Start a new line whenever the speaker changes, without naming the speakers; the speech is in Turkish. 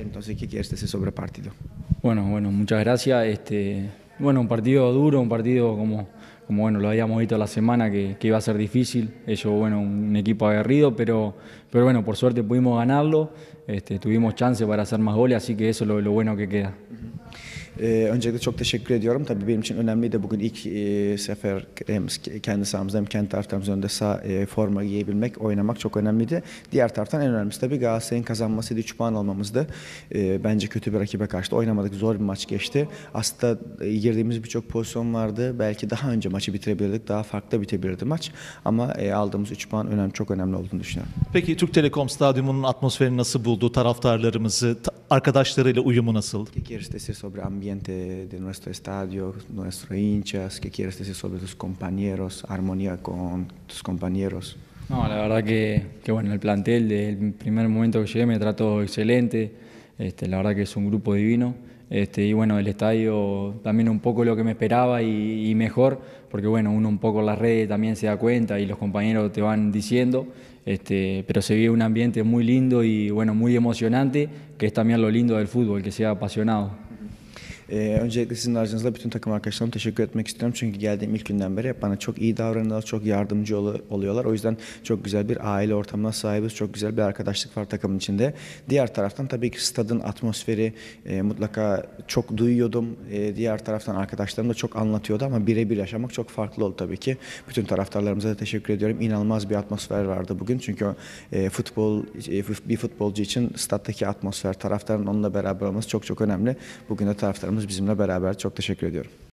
Entonces, ¿qué quieres este decir sobre partido?
Bueno, bueno, muchas gracias. Este, bueno, un partido duro, un partido como, como bueno, lo habíamos visto la semana que, iba a ser difícil. Ellos, bueno, un equipo aguerrido, pero, pero bueno, por suerte pudimos ganarlo. Este, tuvimos chance para hacer más goles, así que eso es lo bueno que queda. E,
öncelikle çok teşekkür ediyorum. Tabii benim için önemliydi bugün ilk e, sefer hem kendi sahamızda hem kendi taraftarımızın önünde sağ e, forma giyebilmek, oynamak çok önemliydi. Diğer taraftan en önemlisi tabii Galatasaray'ın kazanmasıydı, 3 puan almamızdı. E, bence kötü bir rakibe karşı oynamadık, zor bir maç geçti. Aslında e, girdiğimiz birçok pozisyon vardı. Belki daha önce maçı bitirebilirdik, daha farklı bitebilirdi maç. Ama e, aldığımız 3 puan önemli, çok önemli olduğunu düşünüyorum.
Peki Türk Telekom Stadyumu'nun atmosferini nasıl buldu? Taraftarlarımızı, ta arkadaşlarıyla uyumu nasıl? Que
quieres decir sobre ambiente? de nuestro estadio, nuestros hinchas? ¿Qué quieres decir sobre tus compañeros, armonía con tus compañeros? No, la verdad
que, bueno, el plantel del primer momento que llegué me trató excelente, este, la verdad que es un grupo divino. Este, y bueno, el estadio también un poco lo que me esperaba y, mejor, porque bueno, uno un poco en las redes también se da cuenta y los compañeros te van diciendo, este, pero se vive un ambiente muy lindo y bueno, muy emocionante, que es también lo lindo del fútbol, que sea apasionado. Ee,
öncelikle sizin aracınızla bütün takım arkadaşlarıma teşekkür etmek istiyorum. Çünkü geldiğim ilk günden beri hep bana çok iyi davranıyorlar, çok yardımcı ol- oluyorlar. O yüzden çok güzel bir aile ortamına sahibiz. Çok güzel bir arkadaşlık var takımın içinde. Diğer taraftan tabii ki stadın atmosferi e, mutlaka çok duyuyordum. E, diğer taraftan arkadaşlarım da çok anlatıyordu ama birebir yaşamak çok farklı oldu tabii ki. Bütün taraftarlarımıza da teşekkür ediyorum. İnanılmaz bir atmosfer vardı bugün. Çünkü e, futbol e, bir futbolcu için stattaki atmosfer, taraftarın onunla beraber olması çok çok önemli. Bugün de taraftarımız Başkanımız bizimle beraber. Çok teşekkür ediyorum.